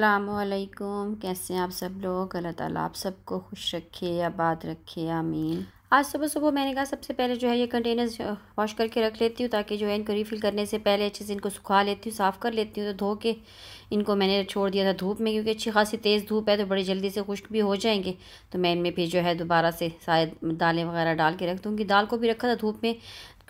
असलकुम कैसे हैं आप सब लोग अल्लाह ताली आप सबको खुश रखे आबाद रखे आमीन आज सुबह सुबह मैंने कहा सबसे पहले जो है ये कंटेनर्स वॉश करके रख लेती हूँ ताकि जो है इनको रिफ़िल करने से पहले अच्छे से इनको सुखा लेती हूँ साफ़ कर लेती हूँ तो धो के इनको मैंने छोड़ दिया था धूप में क्योंकि अच्छी खासी तेज़ धूप है तो बड़ी जल्दी से खुश्क भी हो जाएंगे तो मैं इनमें फिर जो है दोबारा से शायद दालें वगैरह डाल के रख दूँगी दाल को भी रखा था धूप में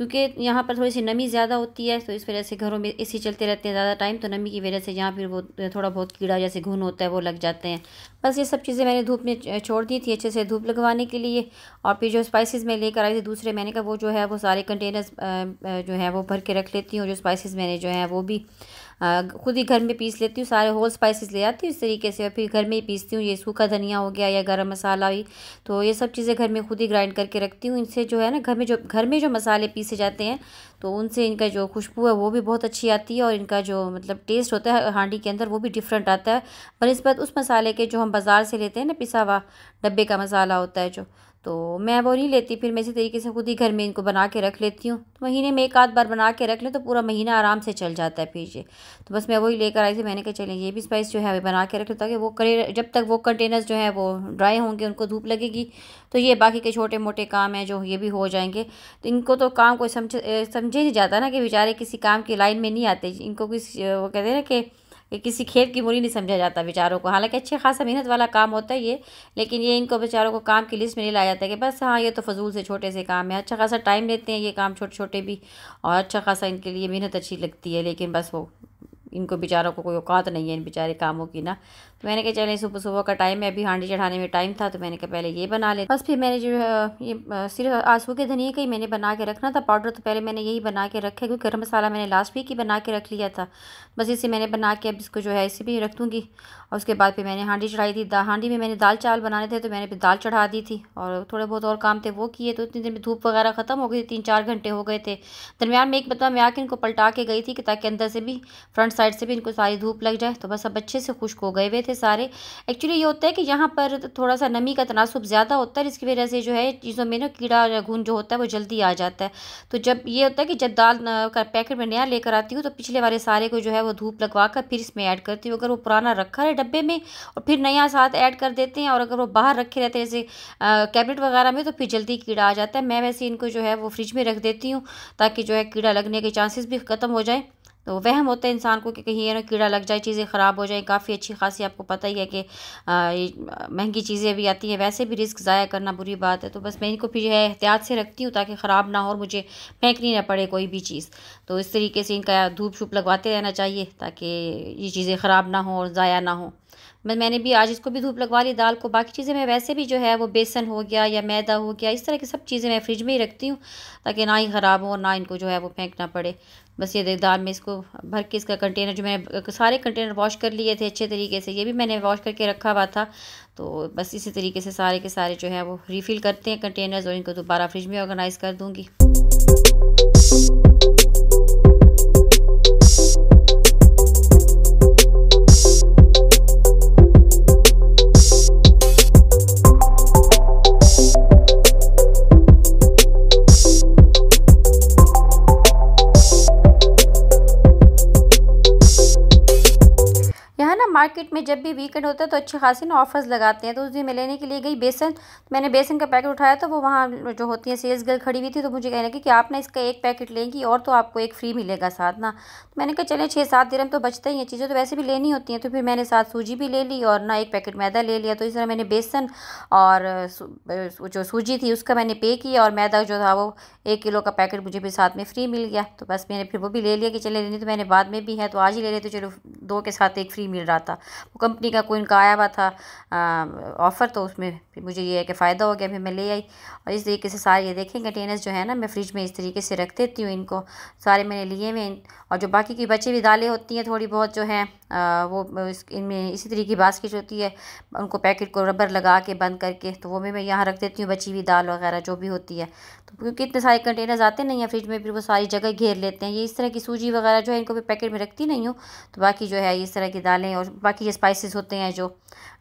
क्योंकि यहाँ पर थोड़ी सी नमी ज़्यादा होती है तो इस वजह से घरों में ए सी चलते रहते हैं ज़्यादा टाइम तो नमी की वजह से यहाँ पर वो थोड़ा बहुत कीड़ा जैसे घुन होता है वो लग जाते हैं बस ये सब चीज़ें मैंने धूप में छोड़ दी थी अच्छे से धूप लगवाने के लिए और फिर जो स्पाइसेस मैं लेकर आई थी दूसरे मैंने कहा वो जो है वो सारे कंटेनर्स जो है वो भर के रख लेती हूँ जो स्पाइसिस मैंने जो है वो भी खुद ही घर में पीस लेती हूँ सारे होल स्पाइसेस ले आती हूँ इस तरीके से फिर घर में ही पीसती हूँ ये सूखा धनिया हो गया या गर्म मसाला भी तो ये सब चीज़ें घर में खुद ही ग्राइंड करके रखती हूँ इनसे जो है ना घर में जो घर में जो मसाले पीसे जाते हैं तो उनसे इनका जो खुशबू है वो भी बहुत अच्छी आती है और इनका जो मतलब टेस्ट होता है हांडी के अंदर वो भी डिफरेंट आता है बनस्बत उस मसाले के जो हम बाज़ार से लेते हैं ना पिसा हुआ डब्बे का मसाला होता है जो तो मैं वो नहीं लेती फिर मैं इसी तरीके से खुद ही घर में इनको बना के रख लेती हूँ तो महीने में एक आध बार बना के रख लें तो पूरा महीना आराम से चल जाता है फिर ये तो बस मैं वही लेकर आई थी मैंने कहा चलें ये भी स्पाइस जो है अभी बना के रख लें ताकि वो करे जब तक वो कंटेनर्स जो है वो ड्राई होंगे उनको धूप लगेगी तो ये बाकी के छोटे मोटे काम हैं जो ये भी हो जाएंगे तो इनको तो काम कोई समझ समझे नहीं जाता ना कि बेचारे किसी काम की लाइन में नहीं आते इनको किस वो कहते हैं ना कि ये किसी खेत की मूली नहीं समझा जाता बेचारों को हालांकि अच्छे खासा मेहनत वाला काम होता है ये लेकिन ये इनको बेचारों को काम की लिस्ट में नहीं लाया जाता कि बस हाँ ये तो फजूल से छोटे से काम है अच्छा खासा टाइम लेते हैं ये काम छोटे छोटे भी और अच्छा खासा इनके लिए मेहनत अच्छी लगती है लेकिन बस वो इनको बेचारों को कोई औकात नहीं है इन बेचारे कामों की ना तो मैंने कहा चले सुबह सुबह का टाइम है अभी हांडी चढ़ाने में टाइम था तो मैंने कहा पहले ये बना ले बस फिर मैंने जो ये सिर्फ आंसू के धनिए का ही मैंने बना के रखना था पाउडर तो पहले मैंने यही बना के रखा क्योंकि गर्म मसाला मैंने लास्ट वीक ही बना के रख लिया था बस इसे मैंने बना के अब इसको जो है इसे भी रख दूँगी और उसके बाद फिर मैंने हांडी चढ़ाई थी हांडी में मैंने दाल चावल बनाने थे तो मैंने फिर दाल चढ़ा दी थी और थोड़े बहुत और काम थे वो किए तो इतनी देर में धूप वगैरह ख़त्म हो गई तीन चार घंटे हो गए थे दरमियान में एक मतलब मैं आके इनको पलटा के गई थी कि ताकि अंदर से भी फ्रंट साइड से भी इनको सारी धूप लग जाए तो बस अब अच्छे से खुश्क हो गए हुए थे सारे एक्चुअली ये होता है कि यहाँ पर थोड़ा सा नमी का तनासब ज़्यादा होता है जिसकी वजह से जो है चीज़ों में ना कीड़ा घून जो होता है वो जल्दी आ जाता है तो जब ये होता है कि जब दाल का पैकेट में नया लेकर आती हूँ तो पिछले वाले सारे को जो है वो धूप लगवा कर फिर इसमें ऐड करती हूँ अगर वो पुराना रखा है डब्बे में और फिर नया साथ ऐड कर देते हैं और अगर वो बाहर रखे रहते हैं जैसे कैबिनेट वगैरह में तो फिर जल्दी कीड़ा आ जाता है मैं वैसे इनको जो है वो फ्रिज में रख देती हूँ ताकि जो है कीड़ा लगने के चांसेस भी ख़त्म हो जाए तो वहम होता है इंसान को कि कहीं ये ना कीड़ा लग जाए चीज़ें ख़राब हो जाए काफ़ी अच्छी खासी आपको पता ही है कि महंगी चीज़ें भी आती हैं वैसे भी रिस्क ज़ाया करना बुरी बात है तो बस मैं इनको फिर है एहतियात से रखती हूँ ताकि ख़राब ना हो और मुझे फेंकनी ना पड़े कोई भी चीज़ तो इस तरीके से इनका धूप छूप लगवाते रहना चाहिए ताकि ये चीज़ें ख़राब ना हो और ज़ाया ना हों बस मैंने भी आज इसको भी धूप लगवा ली दाल को बाकी चीज़ें मैं वैसे भी जो है वो बेसन हो गया या मैदा हो गया इस तरह की सब चीज़ें मैं फ्रिज में ही रखती हूँ ताकि ना ही ख़राब हो और ना इनको जो है वो फेंकना पड़े बस ये देख दाल में इसको भर के इसका कंटेनर जो मैंने सारे कंटेनर वॉश कर लिए थे अच्छे तरीके से ये भी मैंने वॉश करके रखा हुआ था तो बस इसी तरीके से सारे के सारे जो है वो रिफ़िल करते हैं कंटेनर्स और इनको दोबारा फ्रिज में ऑर्गेनाइज़ कर दूँगी में जब भी वीकेंड होता है तो अच्छी खासी ना ऑफर्स लगाते हैं तो उस दिन मैं लेने के लिए गई बेसन मैंने बेसन का पैकेट उठाया तो वो वहाँ जो होती है सेल्स गर्ल खड़ी हुई थी तो मुझे कहने लगी कि आप ना इसका एक पैकेट लेंगी और तो आपको एक फ्री मिलेगा साथ ना तो मैंने कहा चले छः सात दिन तो बचता ही हैं चीज़ें तो वैसे भी लेनी होती हैं तो फिर मैंने साथ सूजी भी ले ली और ना एक पैकेट मैदा ले लिया तो इस तरह मैंने बेसन और जो सूजी थी उसका मैंने पे किया और मैदा जो था वो एक किलो का पैकेट मुझे भी साथ में फ्री मिल गया तो बस मैंने फिर वो भी ले लिया कि चले लेनी तो मैंने बाद में भी है तो आज ही ले लेते तो चलो दो के साथ एक फ्री मिल रहा था कंपनी का कोई इनका आया हुआ था ऑफ़र तो उसमें मुझे ये है कि फ़ायदा हो गया फिर मैं ले आई और इस तरीके से सारे ये देखें कंटेनर्स जो है ना मैं फ्रिज में इस तरीके से रख देती हूँ इनको सारे मैंने लिए हुए और जो बाकी की बची हुई दालें होती हैं थोड़ी बहुत जो हैं वो इस इनमें इसी तरीके की बास्केट होती है उनको पैकेट को रबर लगा के बंद करके तो वो भी मैं यहाँ रख देती हूँ बची हुई दाल वगैरह जो भी होती है तो क्योंकि इतने सारे कंटेनर्स आते नहीं हैं फ्रिज में फिर वो सारी जगह घेर लेते हैं ये इस तरह की सूजी वगैरह जो है इनको मैं पैकेट में रखती नहीं हूँ तो बाकी जो है इस तरह की दालें और बाकी ये स्पाइसिस होते हैं जो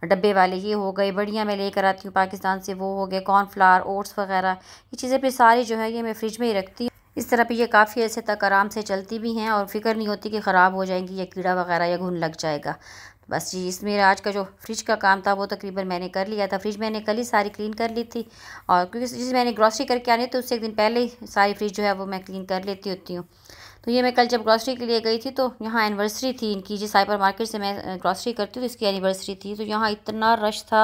डब्बे वाले ये हो गए बढ़िया मैं लेकर आती हूँ पाकिस्तान से वो हो गए कॉर्नफ्लावर ओट्स वगैरह ये चीज़ें फिर सारी जो है ये मैं फ्रिज में ही रखती हूँ इस तरह पे ये काफ़ी अरसे तक आराम से चलती भी हैं और फिक्र नहीं होती कि ख़राब हो जाएंगी या कीड़ा वगैरह या घुन लग जाएगा बस जी इसमें आज का जो फ्रिज का काम था वो तकरीबन मैंने कर लिया था फ्रिज मैंने कल ही सारी क्लीन कर ली थी और क्योंकि जिस मैंने ग्रॉसरी करके आने तो उससे एक दिन पहले ही सारी फ्रिज जो है वो मैं क्लीन कर लेती होती हूँ तो ये मैं कल जब ग्रॉसरी के लिए गई थी तो यहाँ एनिवर्सरी थी इनकी जिस साइबर मार्केट से मैं ग्रॉसरी करती हूँ तो इसकी एनिवर्सरी थी तो यहाँ इतना रश था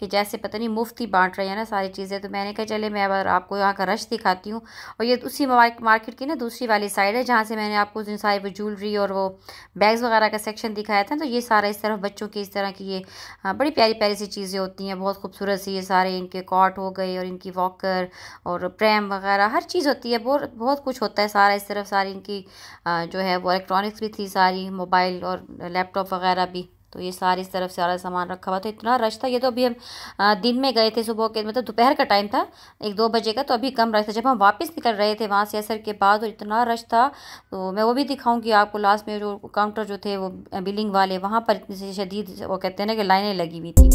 कि जैसे पता नहीं मुफ्त ही बांट रहे हैं ना सारी चीज़ें तो मैंने कहा चले मैं अब आपको यहाँ का रश दिखाती हूँ और ये उसी मार्केट की ना दूसरी वाली साइड है जहाँ से मैंने आपको जिन सारी ज्वेलरी और वो बैग्स वगैरह का सेक्शन दिखाया था तो ये सारा इस तरफ बच्चों की इस तरह की ये बड़ी प्यारी प्यारी सी चीज़ें होती हैं बहुत खूबसूरत सी ये सारे इनके कॉट हो गए और इनकी वॉकर और प्रेम वगैरह हर चीज़ होती है बहुत बहुत कुछ होता है सारा इस तरफ सारी इनकी की जो है वो इलेक्ट्रॉनिक्स भी थी सारी मोबाइल और लैपटॉप वगैरह भी तो ये सारी इस तरफ से सारा सामान रखा हुआ था इतना रश था ये तो अभी हम दिन में गए थे सुबह के मतलब दोपहर का टाइम था एक दो बजे का तो अभी कम रश था जब हम वापस निकल रहे थे वहाँ से असर के बाद और इतना रश था तो मैं वो भी दिखाऊंगी आपको लास्ट में जो काउंटर जो थे वो बिलिंग वाले वहाँ पर इतनी शदीद वो कहते हैं ना कि लाइनें लगी हुई थी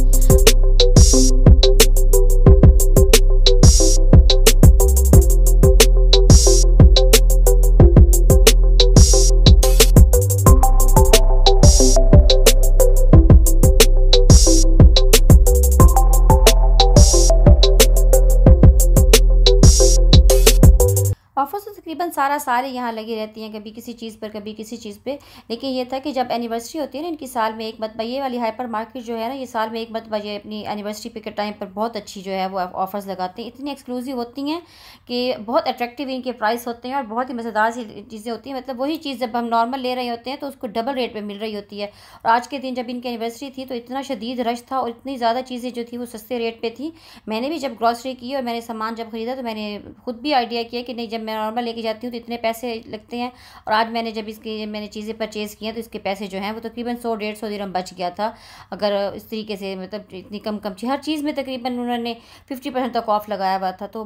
सारा साल यहाँ लगी रहती हैं कभी किसी चीज़ पर कभी किसी चीज़ पर लेकिन ये था कि जब एनिवर्सरी होती है ना इनकी साल में एक मत ये वाली हाइपर मार्केट जो है ना ये साल में एक मतलब ये अपनी एनिवर्सरी पे के टाइम पर बहुत अच्छी जो है वो ऑफर्स लगाते हैं इतनी एक्सक्लूसिव होती हैं कि बहुत अट्रैक्टिव इनके प्राइस होते हैं और बहुत ही मज़ेदार सी चीज़ें होती हैं मतलब वही चीज़ जब हम नॉर्मल ले रहे होते हैं तो उसको डबल रेट पर मिल रही होती है और आज के दिन जब इनकी एनिवर्सरी थी तो इतना शदीद रश था और इतनी ज़्यादा चीज़ें जो थी वो सस्ते रेट पर थी मैंने भी जब ग्रॉसरी की और मैंने सामान जब खरीदा तो मैंने खुद भी आइडिया किया कि नहीं जब मैं नॉर्मल लेके जाती हूँ तो तो इतने पैसे लगते हैं और आज मैंने जब इसकी मैंने चीज़ें परचेज़ की हैं तो इसके पैसे जो हैं वो तकरीबन सौ डेढ़ सौ दिन बच गया था अगर इस तरीके से मतलब इतनी कम कम चीज़ हर चीज़ में तकरीबन उन्होंने फिफ्टी परसेंट तक ऑफ़ लगाया हुआ था तो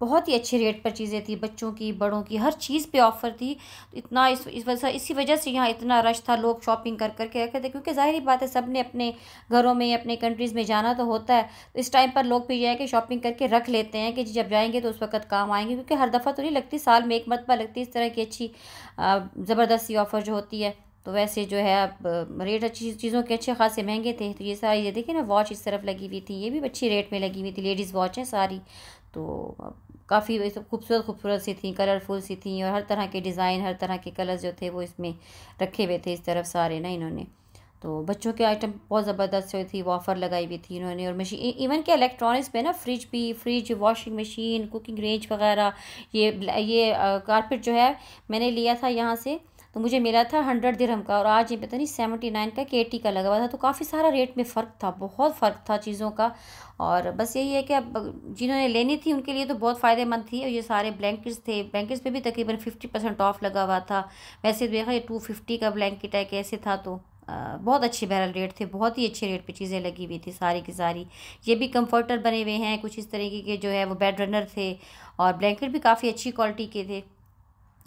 बहुत ही अच्छे रेट पर चीज़ें थी बच्चों की बड़ों की हर चीज़ पर ऑफ़र थी इतना इस वजह इसी वजह से यहाँ इतना रश था लोग शॉपिंग कर करके रखे थे क्योंकि जाहिर बात है सब ने अपने घरों में अपने कंट्रीज़ में जाना तो होता है तो इस टाइम पर लोग फिर यह है कि शॉपिंग करके रख लेते हैं कि जब जाएंगे तो उस वक्त काम आएंगे क्योंकि हर दफ़ा तो नहीं लगती साल में एक मत पर लगती है इस तरह की अच्छी ज़बरदस्त सी ऑफ़र जो होती है तो वैसे जो है अब रेट अच्छी चीज़ों के अच्छे खासे महंगे थे तो ये सारी ये देखिए ना वॉच इस तरफ लगी हुई थी ये भी अच्छी रेट में लगी हुई थी लेडीज़ वॉच है सारी तो काफ़ी खूबसूरत खूबसूरत सी थी कलरफुल सी थी और हर तरह के डिज़ाइन हर तरह के कलर्स जो थे वो इसमें रखे हुए थे इस तरफ सारे ना इन्होंने तो बच्चों के आइटम बहुत ज़बरदस्त हुई थी ऑफ़र लगाई हुई थी इन्होंने और मशीन इवन के इलेक्ट्रॉनिक्स में ना फ्रिज भी fridge washing machine cooking range वगैरह ये ये कारपेट जो है मैंने लिया था यहाँ से तो मुझे मिला था हंड्रेड दिरहम का और आज ये पता नहीं सेवेंटी नाइन का के टी का लगा हुआ था तो काफ़ी सारा रेट में फ़र्क था बहुत फ़र्क था चीज़ों का और बस यही है कि अब जिन्होंने लेनी थी उनके लिए तो बहुत फ़ायदेमंद थी और ये सारे ब्लैंकेट्स थे ब्लैंकेट्स पे भी तकरीबन फिफ्टी परसेंट ऑफ़ लगा हुआ था वैसे देखा ये टू फिफ्टी का ब्लैंकेट है कैसे था तो बहुत अच्छे बैरल रेट थे बहुत ही अच्छे रेट पे चीज़ें लगी हुई थी सारी की सारी ये भी कंफर्टर बने हुए हैं कुछ इस तरीके के जो है वो बेड रनर थे और ब्लैंकेट भी काफ़ी अच्छी क्वालिटी के थे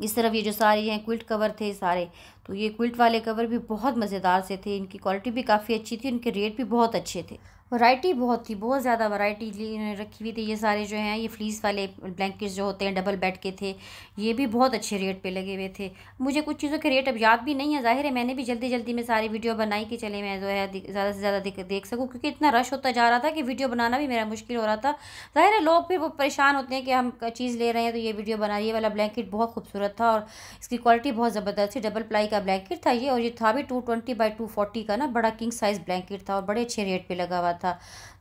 इस तरफ ये जो सारी हैं क्विल्ट कवर थे सारे तो ये क्विल्ट वाले कवर भी बहुत मज़ेदार से थे इनकी क्वालिटी भी काफ़ी अच्छी थी इनके रेट भी बहुत अच्छे थे वैरायटी बहुत थी बहुत ज़्यादा वैरायटी इन्होंने रखी हुई थी ये सारे जो हैं ये फ्लीस वाले ब्लैंकेट्स जो होते हैं डबल बेड के थे ये भी बहुत अच्छे रेट पे लगे हुए थे मुझे कुछ चीज़ों के रेट अब याद भी नहीं है ज़ाहिर है मैंने भी जल्दी जल्दी में सारी वीडियो बनाई कि चले मैं जो है ज़्यादा से ज़्यादा देख, देख सकूँ क्योंकि इतना रश होता जा रहा था कि वीडियो बनाना भी मेरा मुश्किल हो रहा था ज़ाहिर है लोग फिर वो परेशान होते हैं कि हम चीज़ ले रहे हैं तो ये वीडियो बना रही है वाला ब्लैंकेट बहुत खूबसूरत था और इसकी क्वालिटी बहुत ज़बरदस्त थी डबल प्लाई का ब्लैंकेट था ये और ये था भी two twenty by two forty का ना बड़ा किंग साइज़ ब्लैंकेट था और बड़े अच्छे रेट पे लगा हुआ था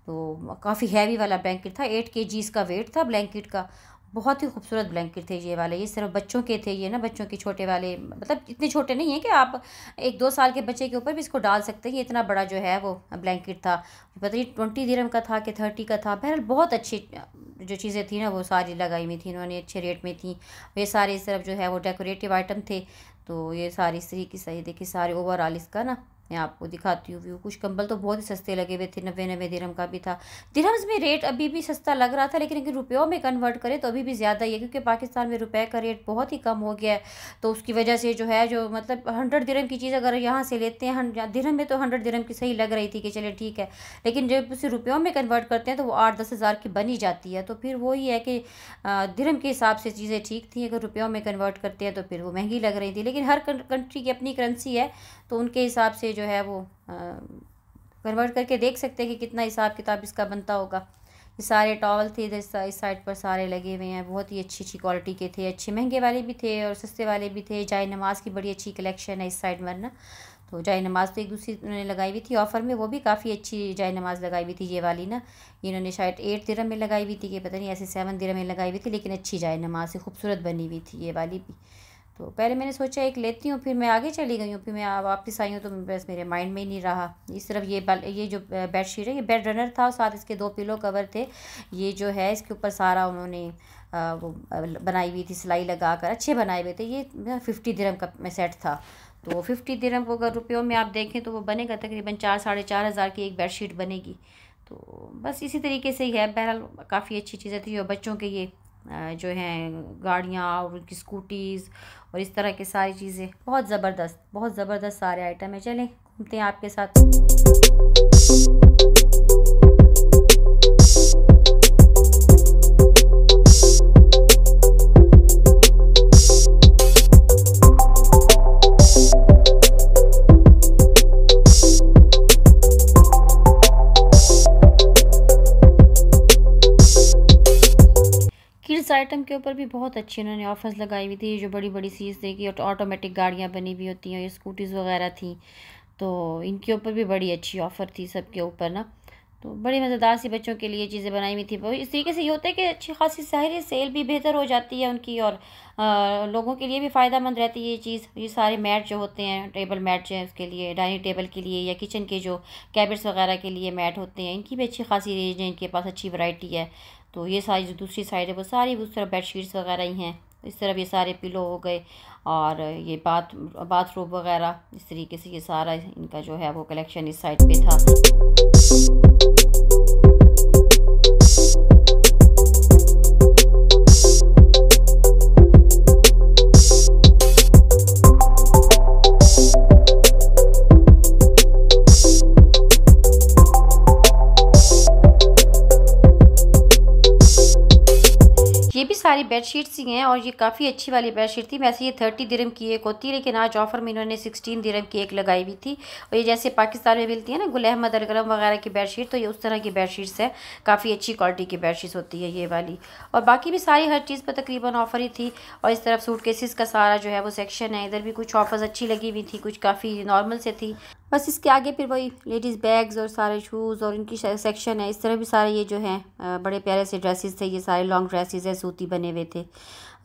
तो काफ़ी हैवी वाला ब्लैंकेट था एट के का वेट था ब्लैंकेट का बहुत ही खूबसूरत ब्लैंकेट थे ये वाले ये सिर्फ बच्चों के थे ये ना बच्चों के छोटे वाले मतलब इतने छोटे नहीं हैं कि आप एक दो साल के बच्चे के ऊपर भी इसको डाल सकते हैं ये इतना बड़ा जो है वो ब्लैंकेट था पता नहीं ट्वेंटी दिरम का था कि थर्टी का था बहरहाल बहुत अच्छी जो चीज़ें थी ना वो सारी लगाई हुई थी इन्होंने अच्छे रेट में थी ये सारे सिर्फ जो है वो डेकोरेटिव आइटम थे तो ये सारी सही की सही देखिए सारे ओवरऑल इसका ना मैं आपको दिखाती हूँ व्यू कुछ कंबल तो बहुत ही सस्ते लगे हुए थे नब्बे नब्बे दिरम का भी था दिरम्स में रेट अभी भी सस्ता लग रहा था लेकिन अगर रुपयों में कन्वर्ट करें तो अभी भी ज़्यादा ही है क्योंकि पाकिस्तान में रुपए का रेट बहुत ही कम हो गया है तो उसकी वजह से जो है जो मतलब हंड्रेड दिरम की चीज़ अगर यहाँ से लेते हैं दिरम में तो हंड्रेड दिरम की सही लग रही थी कि चले ठीक है लेकिन जब उसे रुपयों में कन्वर्ट करते हैं तो वो आठ दस हज़ार की बनी जाती है तो फिर वही है कि दिरम के हिसाब से चीज़ें ठीक थी अगर रुपयों में कन्वर्ट करते हैं तो फिर वो महंगी लग रही थी लेकिन हर कंट्री की अपनी करेंसी है तो उनके हिसाब से जो है वो कन्वर्ट करके देख सकते हैं कि कितना हिसाब किताब इसका बनता होगा ये सारे टॉवल थे इधर इस साइड पर सारे लगे हुए हैं बहुत ही अच्छी अच्छी क्वालिटी के थे अच्छे महंगे वाले भी थे और सस्ते वाले भी थे जाए नमाज की बड़ी अच्छी कलेक्शन है इस साइड वरना तो जाए नमाज तो एक दूसरी उन्होंने लगाई हुई थी ऑफ़र में वो भी काफ़ी अच्छी जाए नमाज लगाई हुई थी ये वाली ना इन्होंने शायद एट दिरम में लगाई हुई थी कि पता नहीं ऐसे सेवन दिरम में लगाई हुई थी लेकिन अच्छी जाए नमाज से खूबसूरत बनी हुई थी ये वाली भी तो पहले मैंने सोचा एक लेती हूँ फिर मैं आगे चली गई हूँ फिर मैं वापस आई हूँ तो बस मेरे माइंड में ही नहीं रहा इस तरफ ये ये जो बेड शीट है ये बेड रनर था और साथ इसके दो पिलो कवर थे ये जो है इसके ऊपर सारा उन्होंने वो बनाई हुई थी सिलाई लगा कर अच्छे बनाए हुए थे ये फिफ्टी दिरम का सेट था तो फिफ्टी दिरम को अगर रुपयों में आप देखें तो वो बनेगा तकरीबन चार साढ़े चार हज़ार की एक बेड शीट बनेगी तो बस इसी तरीके से ही है बहरहाल काफ़ी अच्छी चीज़ें थी और बच्चों के ये जो हैं गाड़ियाँ और उनकी स्कूटीज़ और इस तरह की सारी चीज़ें बहुत ज़बरदस्त बहुत ज़बरदस्त सारे आइटम है चलें घूमते हैं आपके साथ के ऊपर भी बहुत अच्छी उन्होंने ऑफर्स लगाई हुई थी जो बड़ी बड़ी सीज देखी और ऑटोमेटिक गाड़ियाँ बनी हुई होती हैं ये स्कूटीज़ वगैरह थी तो इनके ऊपर भी बड़ी अच्छी ऑफ़र थी सबके ऊपर ना तो बड़ी मज़ेदार सी बच्चों के लिए चीज़ें बनाई हुई थी इस तरीके से ये होता है कि अच्छी खासी सहरी सेल भी बेहतर हो जाती है उनकी और आ, लोगों के लिए भी फ़ायदा मंद रहती है ये चीज़ ये सारे मैट जो होते हैं टेबल मैट जो है उसके लिए डाइनिंग टेबल के लिए या किचन के जो कैबिट्स वगैरह के लिए मैट होते हैं इनकी भी अच्छी खासी रेंज है इनके पास अच्छी वरायटी है तो ये सारी जो दूसरी साइड है वो सारी उस तरफ बेड शीट्स वगैरह ही हैं इस तरफ ये सारे पिलो हो गए और ये बाथ बाथरूम वगैरह इस तरीके से ये सारा इनका जो है वो कलेक्शन इस साइड पे था बेड शीट्स ही हैं और ये काफ़ी अच्छी वाली बेडशीट थी वैसे ये थर्टी दिरम की एक होती है लेकिन आज ऑफर में इन्होंने सिक्सटीन दिरम की एक लगाई हुई थी और ये जैसे पाकिस्तान में मिलती है ना गुल अहमद अलगलम वगैरह की बेडशीट तो ये उस तरह की बेडशीट्स है काफ़ी अच्छी क्वालिटी की बेडशीट्स होती है ये वाली और बाकी भी सारी हर चीज़ पर तकरीबन ऑफ़र ही थी और इस तरफ सूट केसेस का सारा जो है वो सेक्शन है इधर भी कुछ ऑफर्स अच्छी लगी हुई थी कुछ काफ़ी नॉर्मल से थी बस इसके आगे फिर वही लेडीज़ बैग्स और सारे शूज़ और इनकी सेक्शन है इस तरह भी सारे ये जो हैं बड़े प्यारे से ड्रेसेस थे ये सारे लॉन्ग ड्रेसेस हैं सूती बने हुए थे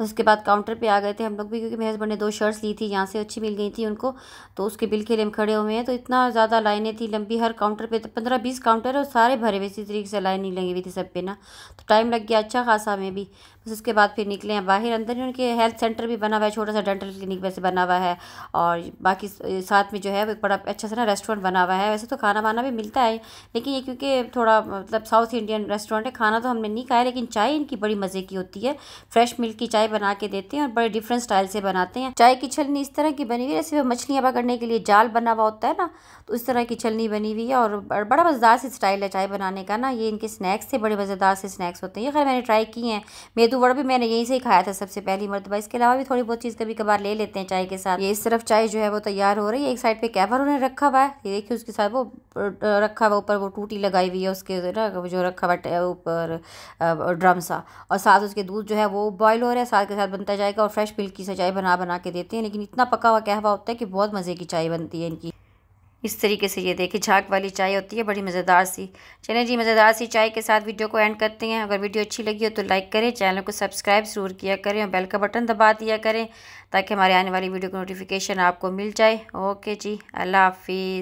उसके बाद काउंटर पे आ गए थे हम लोग भी क्योंकि मेरे हस्बैंड ने दो शर्ट्स ली थी यहाँ से अच्छी मिल गई थी उनको तो उसके बिल के लिए हम खड़े हुए हैं तो इतना ज़्यादा लाइनें थी लंबी हर काउंटर पर तो पंद्रह बीस काउंटर है और सारे भरे हुए इसी तरीके से लाइन लगी हुई थी सब पे ना तो टाइम लग गया अच्छा खासा हमें भी बस उसके बाद फिर निकले हैं बाहर अंदर ही उनके हेल्थ सेंटर भी बना हुआ है छोटा सा डेंटल क्लिनिक वैसे बना हुआ है और बाकी साथ में जो है वो एक बड़ा अच्छा सा ना रेस्टोरेंट बना हुआ है वैसे तो खाना वाना भी मिलता है लेकिन ये क्योंकि थोड़ा मतलब साउथ इंडियन रेस्टोरेंट है खाना तो हमने नहीं खाया लेकिन चाय इनकी बड़ी मज़े की होती है फ्रेश मिल्क की चाय चाय बना के देते हैं और बड़े डिफरेंट स्टाइल से बनाते हैं चाय की छलनी इस तरह की बनी हुई है जैसे मछलियाँ पकड़ने के लिए जाल बना हुआ होता है ना तो इस तरह की छलनी बनी हुई है और बड़ा मज़ेदार से स्टाइल है चाय बनाने का ना ये इनके स्नैक्स थे बड़े मज़ेदार से स्नैक्स होते हैं ये खैर मैंने ट्राई किए हैं मेदू वड़ा भी मैंने यहीं से ही खाया था सबसे पहली मरतबा इसके अलावा भी थोड़ी बहुत चीज़ कभी कभार ले लेते हैं चाय के साथ ये इस तरफ चाय जो है वो तैयार हो रही है एक साइड पर कैवर उन्हें रखा हुआ है ये देखिए उसके साथ वो रखा हुआ ऊपर वो टूटी लगाई हुई है उसके ना जो रखा हुआ ऊपर ड्रम सा और साथ उसके दूध जो है वो बॉयल हो रहा है साथ के साथ बनता जाएगा और फ्रेश मिल्क की सजाई बना बना के देते हैं लेकिन इतना पका हुआ कहवा होता है कि बहुत मज़े की चाय बनती है इनकी इस तरीके से ये देखिए झाक वाली चाय होती है बड़ी मज़ेदार सी चलें जी मज़ेदार सी चाय के साथ वीडियो को एंड करते हैं अगर वीडियो अच्छी लगी हो तो लाइक करें चैनल को सब्सक्राइब ज़रूर किया करें और बेल का बटन दबा दिया करें ताकि हमारे आने वाली वीडियो की नोटिफिकेशन आपको मिल जाए ओके जी अल्लाह हाफिज़